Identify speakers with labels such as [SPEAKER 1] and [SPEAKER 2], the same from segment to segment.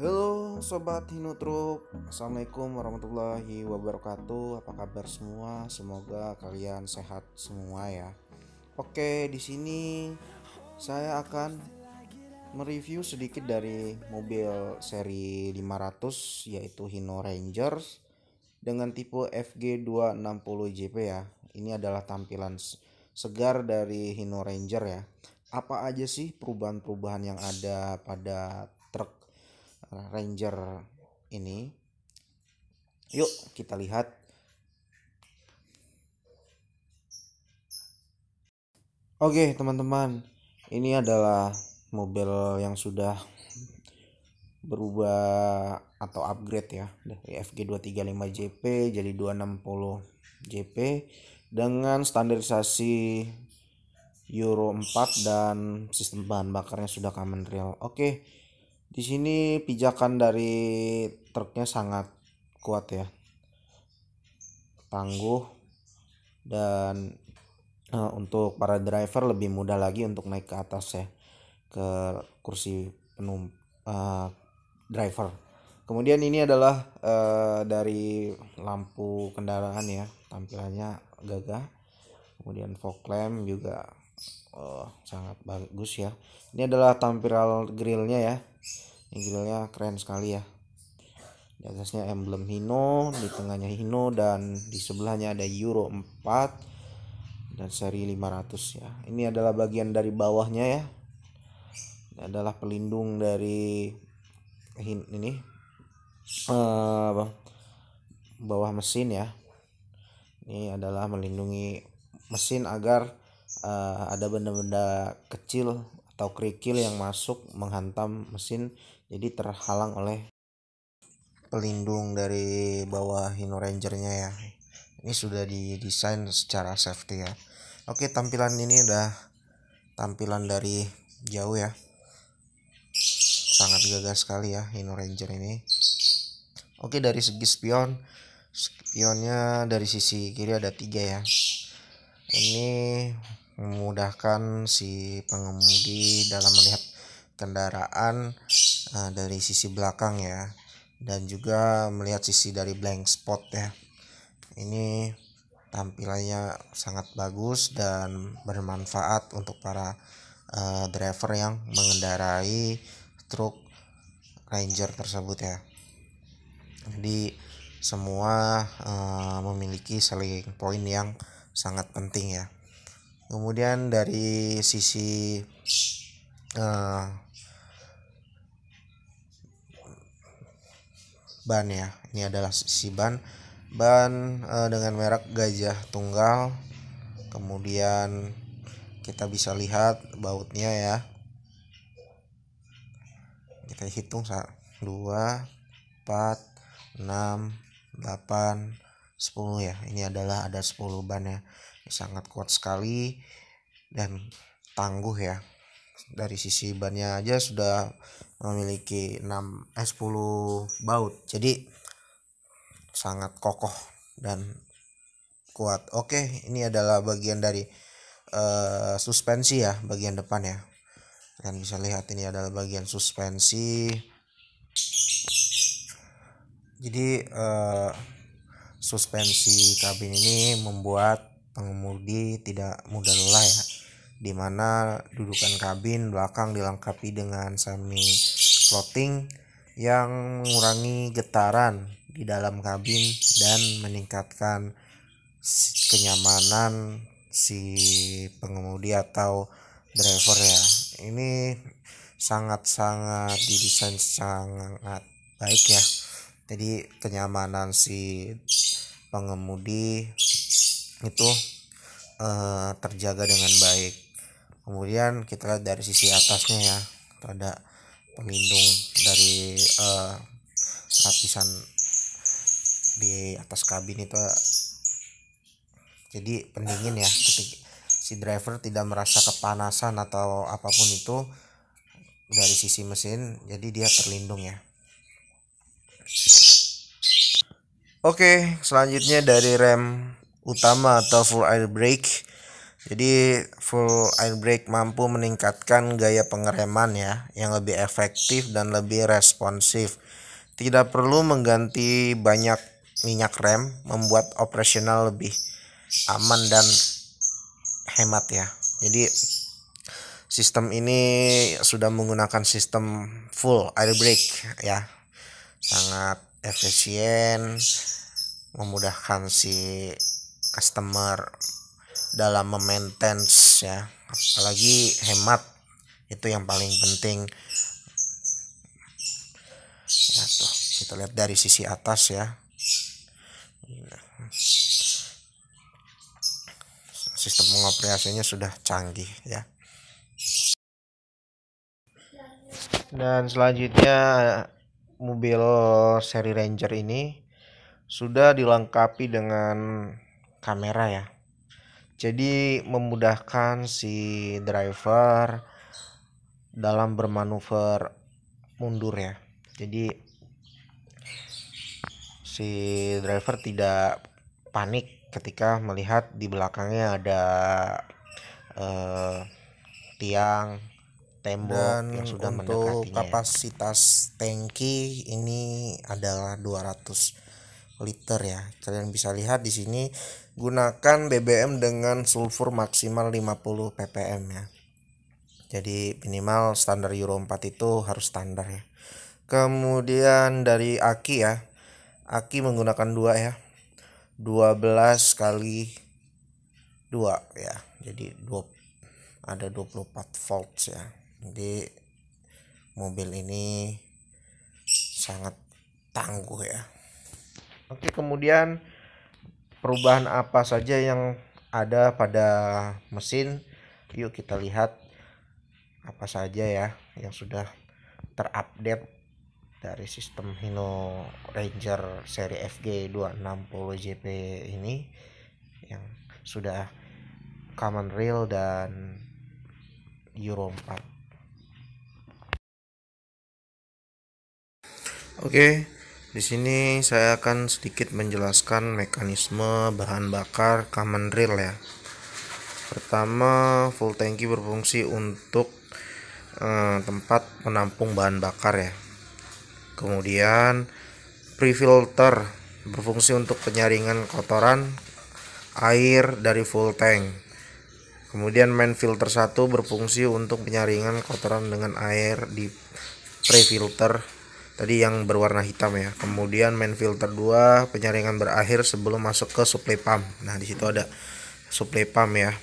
[SPEAKER 1] Halo Sobat truck Assalamualaikum warahmatullahi wabarakatuh Apa kabar semua Semoga kalian sehat semua ya Oke di sini Saya akan Mereview sedikit dari Mobil seri 500 Yaitu Hino Rangers Dengan tipe FG260JP ya Ini adalah tampilan segar dari Hino Ranger ya apa aja sih perubahan-perubahan yang ada pada Nah, Ranger ini. Yuk kita lihat Oke teman-teman ini adalah mobil yang sudah berubah atau upgrade ya dari FG235JP jadi 260JP dengan standarisasi Euro 4 dan sistem bahan bakarnya sudah common rail. Oke, di sini pijakan dari truknya sangat kuat ya. Tangguh dan uh, untuk para driver lebih mudah lagi untuk naik ke atas ya ke kursi penum uh, driver. Kemudian ini adalah uh, dari lampu kendaraan ya, tampilannya gagah. Kemudian fog lamp juga oh, sangat bagus ya ini adalah tampilan grillnya ya ini grillnya keren sekali ya di atasnya emblem Hino di tengahnya Hino dan di sebelahnya ada Euro 4 dan seri 500 ya ini adalah bagian dari bawahnya ya ini adalah pelindung dari ini uh, bawah mesin ya ini adalah melindungi mesin agar uh, ada benda-benda kecil atau kerikil yang masuk menghantam mesin jadi terhalang oleh pelindung dari bawah Hino Ranger nya ya ini sudah didesain secara safety ya oke tampilan ini udah tampilan dari jauh ya sangat gagah sekali ya Hino Ranger ini oke dari segi spion spionnya dari sisi kiri ada tiga ya ini memudahkan si pengemudi dalam melihat kendaraan uh, dari sisi belakang ya dan juga melihat sisi dari blank spot ya ini tampilannya sangat bagus dan bermanfaat untuk para uh, driver yang mengendarai truk Ranger tersebut ya jadi semua uh, memiliki selling point yang sangat penting ya kemudian dari sisi uh, ban ya ini adalah sisi ban ban uh, dengan merek gajah tunggal kemudian kita bisa lihat bautnya ya kita hitung 2 4 6 8 10 ya ini adalah ada 10 ban ya sangat kuat sekali dan tangguh ya dari sisi bannya aja sudah memiliki 6 eh 10 baut jadi sangat kokoh dan kuat oke ini adalah bagian dari uh, suspensi ya bagian depan ya dan bisa lihat ini adalah bagian suspensi jadi uh, suspensi kabin ini membuat pengemudi tidak mudah lelah ya di mana dudukan kabin belakang dilengkapi dengan semi floating yang mengurangi getaran di dalam kabin dan meningkatkan kenyamanan si pengemudi atau driver ya ini sangat-sangat didesain sangat baik ya jadi kenyamanan si pengemudi itu uh, terjaga dengan baik kemudian kita lihat dari sisi atasnya ya ada pelindung dari uh, lapisan di atas kabin itu jadi pendingin ya ketika si driver tidak merasa kepanasan atau apapun itu dari sisi mesin jadi dia terlindung ya Oke, selanjutnya dari rem utama atau full air brake. Jadi full air brake mampu meningkatkan gaya pengereman ya yang lebih efektif dan lebih responsif. Tidak perlu mengganti banyak minyak rem, membuat operasional lebih aman dan hemat ya. Jadi sistem ini sudah menggunakan sistem full air brake ya. Sangat efisien memudahkan si customer dalam memaintens, ya apalagi hemat itu yang paling penting ya tuh kita lihat dari sisi atas ya sistem pengoperasinya sudah canggih ya dan selanjutnya mobil seri Ranger ini sudah dilengkapi dengan kamera ya. Jadi memudahkan si driver dalam bermanuver mundur ya. Jadi si driver tidak panik ketika melihat di belakangnya ada eh, tiang tembok dan yang sudah untuk kapasitas tangki ini adalah 200 liter ya kalian bisa lihat di sini gunakan BBM dengan sulfur maksimal 50 ppm ya jadi minimal standar Euro 4 itu harus standar ya kemudian dari aki ya aki menggunakan dua ya 12 kali dua ya jadi dua ada 24 volts ya jadi mobil ini sangat tangguh ya oke kemudian perubahan apa saja yang ada pada mesin yuk kita lihat apa saja ya yang sudah terupdate dari sistem Hino Ranger seri FG 260 JP ini yang sudah common rail dan Euro 4 Oke, di sini saya akan sedikit menjelaskan mekanisme bahan bakar common drill ya. Pertama, full tanki berfungsi untuk eh, tempat menampung bahan bakar ya. Kemudian pre-filter berfungsi untuk penyaringan kotoran air dari full tank. Kemudian main filter satu berfungsi untuk penyaringan kotoran dengan air di pre-filter tadi yang berwarna hitam ya kemudian main filter 2 penyaringan berakhir sebelum masuk ke supply pump nah disitu ada supply pump ya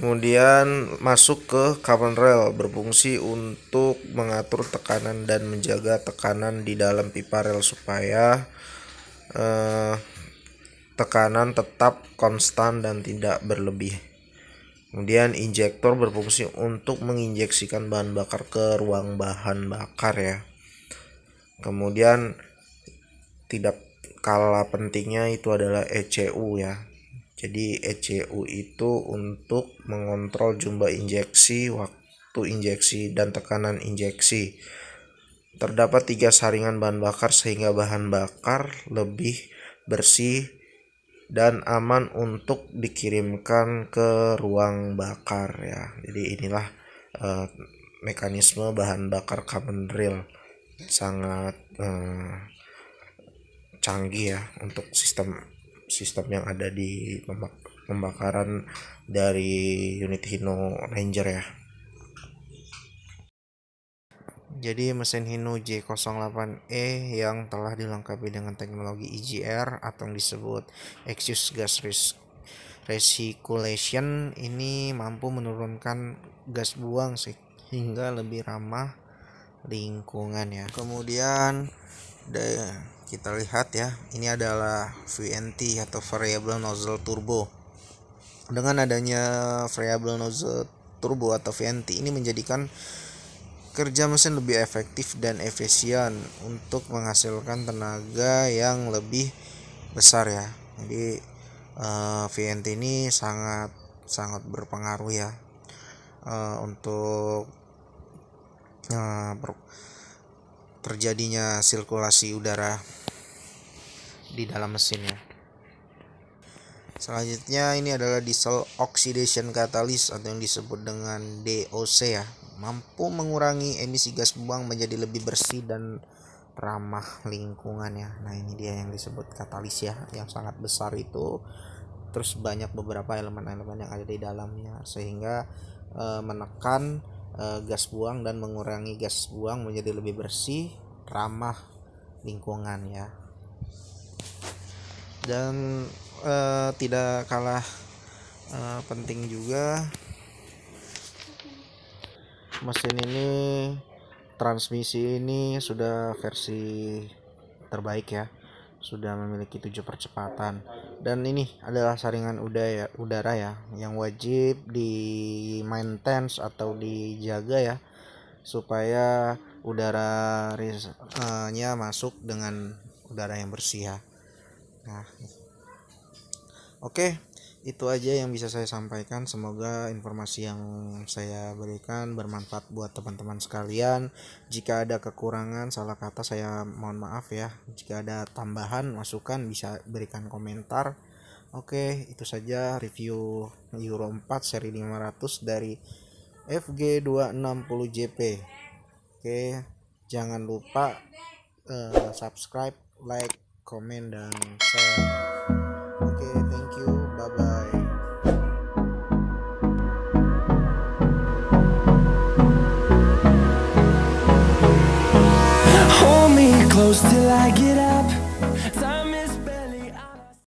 [SPEAKER 1] kemudian masuk ke carbon rail berfungsi untuk mengatur tekanan dan menjaga tekanan di dalam pipa rel supaya eh, tekanan tetap konstan dan tidak berlebih Kemudian injektor berfungsi untuk menginjeksikan bahan bakar ke ruang bahan bakar ya. Kemudian tidak kalah pentingnya itu adalah ECU ya. Jadi ECU itu untuk mengontrol jumlah injeksi, waktu injeksi dan tekanan injeksi. Terdapat tiga saringan bahan bakar sehingga bahan bakar lebih bersih dan aman untuk dikirimkan ke ruang bakar ya jadi inilah uh, mekanisme bahan bakar carbon drill sangat uh, canggih ya untuk sistem sistem yang ada di pembakaran dari unit Hino Ranger ya jadi mesin Hino J08E yang telah dilengkapi dengan teknologi EGR atau disebut Exhaust Gas Recirculation ini mampu menurunkan gas buang sehingga lebih ramah lingkungan ya. Kemudian kita lihat ya, ini adalah VNT atau variable nozzle turbo. Dengan adanya variable nozzle turbo atau VNT ini menjadikan kerja mesin lebih efektif dan efisien untuk menghasilkan tenaga yang lebih besar ya jadi uh, eh, VNT ini sangat sangat berpengaruh ya uh, untuk uh, terjadinya sirkulasi udara di dalam mesinnya selanjutnya ini adalah diesel oxidation catalyst atau yang disebut dengan DOC ya mampu mengurangi emisi gas buang menjadi lebih bersih dan ramah lingkungan ya. Nah, ini dia yang disebut katalis ya, yang sangat besar itu. Terus banyak beberapa elemen-elemen yang ada di dalamnya sehingga e, menekan e, gas buang dan mengurangi gas buang menjadi lebih bersih, ramah lingkungan ya. Dan e, tidak kalah e, penting juga mesin ini transmisi ini sudah versi terbaik ya sudah memiliki tujuh percepatan dan ini adalah saringan udara udara ya yang wajib di maintenance atau dijaga ya supaya udara-nya eh, masuk dengan udara yang bersih ya nah oke itu aja yang bisa saya sampaikan. Semoga informasi yang saya berikan bermanfaat buat teman-teman sekalian. Jika ada kekurangan, salah kata saya mohon maaf ya. Jika ada tambahan, masukan bisa berikan komentar. Oke, itu saja review Euro 4 seri 500 dari FG260JP. Oke, jangan lupa uh, subscribe, like, komen, dan share. Oke, thank you. Hold me close till I get out.